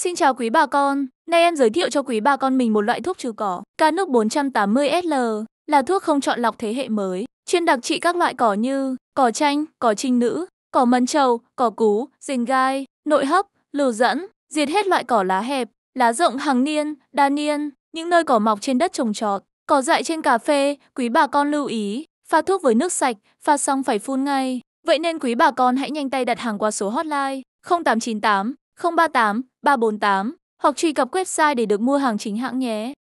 Xin chào quý bà con, nay em giới thiệu cho quý bà con mình một loại thuốc trừ cỏ, ca nước 480SL, là thuốc không chọn lọc thế hệ mới, chuyên đặc trị các loại cỏ như cỏ chanh, cỏ trinh nữ, cỏ mần trầu, cỏ cú, rình gai, nội hấp, lửu dẫn, diệt hết loại cỏ lá hẹp, lá rộng hàng niên, đa niên, những nơi cỏ mọc trên đất trồng trọt, cỏ dại trên cà phê, quý bà con lưu ý, pha thuốc với nước sạch, pha xong phải phun ngay. Vậy nên quý bà con hãy nhanh tay đặt hàng qua số hotline 0898 038 348 hoặc truy cập website để được mua hàng chính hãng nhé.